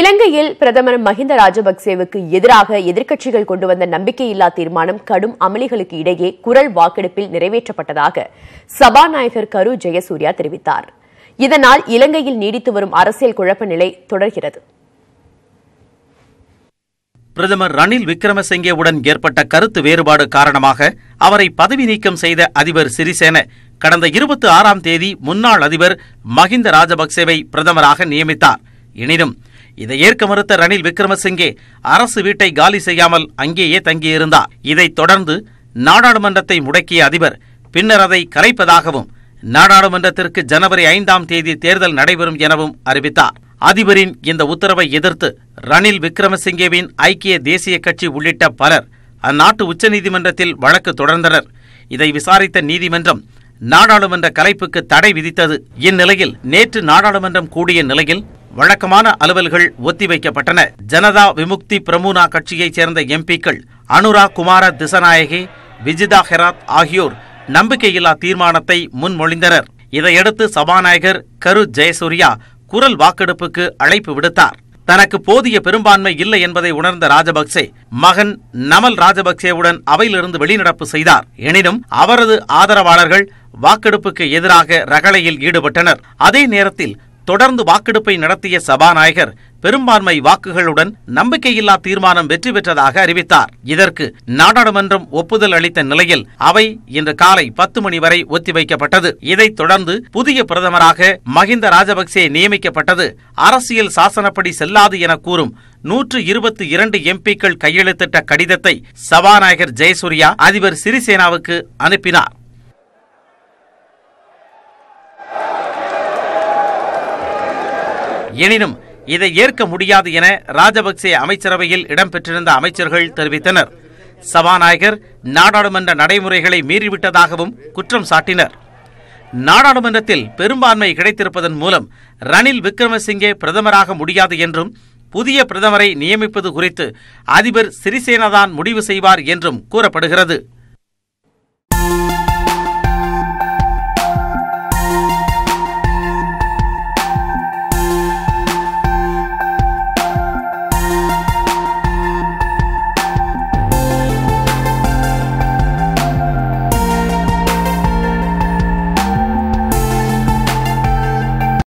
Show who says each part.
Speaker 1: இலங்கையில் பிரதமர் மஹிந்த ராஜபக்சேவுக்கு எதிராக எதிர்க்கட்சிகள் கொண்டு வந்த நம்பிக்கையில்லா தீர்மானம் கடும் அமளிகளுக்கு இடையே குரல் வாக்கெடுப்பில் நிறைவேற்றப்பட்டதாக சபாநாயகர் கரு ஜெயசூர்யா தெரிவித்தார் இதனால் இலங்கையில் நீடித்து வரும் அரசியல் குழப்ப நிலை தொடர்கிறது
Speaker 2: பிரதமர் ரணில் விக்ரமசிங்கேவுடன் ஏற்பட்ட கருத்து வேறுபாடு காரணமாக அவரை பதவி நீக்கம் செய்த அதிபர் சிறிசேன கடந்த இருபத்தி ஆறாம் தேதி முன்னாள் அதிபர் மஹிந்த ராஜபக்சேவை பிரதமராக நியமித்தார் எனினும் இதை ஏற்க மறுத்த ரணில் விக்ரமசிங்கே அரசு வீட்டை காலி செய்யாமல் அங்கேயே தங்கியிருந்தார் இதைத் தொடர்ந்து நாடாளுமன்றத்தை முடக்கிய அதிபர் பின்னர் அதை கலைப்பதாகவும் நாடாளுமன்றத்திற்கு ஜனவரி ஐந்தாம் தேதி தேர்தல் நடைபெறும் எனவும் அறிவித்தார் அதிபரின் இந்த உத்தரவை எதிர்த்து ரணில் விக்ரமசிங்கேவின் ஐக்கிய தேசிய கட்சி உள்ளிட்ட பலர் அந்நாட்டு உச்சநீதிமன்றத்தில் வழக்கு தொடர்ந்தனர் இதை விசாரித்த நீதிமன்றம் நாடாளுமன்ற கலைப்புக்கு தடை விதித்தது இந்நிலையில் நேற்று நாடாளுமன்றம் கூடிய நிலையில் வழக்கமான அலுவல்கள் ஒத்திவைக்கப்பட்டன ஜனதா விமுக்தி பிரமுனா கட்சியைச் சேர்ந்த எம்பிக்கள் அனுரா குமார திசநாயகி விஜிதா ஹெராத் ஆகியோர் நம்பிக்கையில்லா தீர்மானத்தை முன்மொழிந்தனர் இதையடுத்து சபாநாயகர் கரு ஜெயசூர்யா குரல் வாக்கெடுப்புக்கு அழைப்பு விடுத்தார் தனக்கு போதிய பெரும்பான்மை இல்லை என்பதை உணர்ந்த ராஜபக்சே மகன் நமல் ராஜபக்சேவுடன் அவையிலிருந்து வெளிநடப்பு செய்தார் எனினும் அவரது ஆதரவாளர்கள் வாக்கெடுப்புக்கு எதிராக ரகளையில் ஈடுபட்டனர் அதே நேரத்தில் தொடர்ந்து வாக்கெடுப்பை நடத்திய சபாநாயகர் பெரும்பான்மை வாக்குகளுடன் நம்பிக்கையில்லா தீர்மானம் வெற்றி பெற்றதாக அறிவித்தார் இதற்கு நாடாளுமன்றம் ஒப்புதல் அளித்த நிலையில் அவை இன்று காலை பத்து மணி வரை ஒத்திவைக்கப்பட்டது இதைத் தொடர்ந்து புதிய பிரதமராக மஹிந்த ராஜபக்சே நியமிக்கப்பட்டது அரசியல் சாசனப்படி செல்லாது என கூறும் நூற்று இருபத்தி இரண்டு எம்பிக்கள் கையெழுத்திட்ட கடிதத்தை சபாநாயகர் ஜெயசூர்யா அதிபர் சிறிசேனாவுக்கு அனுப்பினார் எனினும் இதை ஏற்க முடியாது என ராஜபக்சே அமைச்சரவையில் இடம்பெற்றிருந்த அமைச்சர்கள் தெரிவித்தனர் சபாநாயகர் நாடாளுமன்ற நடைமுறைகளை மீறிவிட்டதாகவும் குற்றம் சாட்டினர் நாடாளுமன்றத்தில் பெரும்பான்மை கிடைத்திருப்பதன் மூலம் ரணில் விக்ரமசிங்கே பிரதமராக முடியாது என்றும் புதிய பிரதமரை நியமிப்பது குறித்து அதிபர் சிறிசேனதான் முடிவு செய்வார் என்றும் கூறப்படுகிறது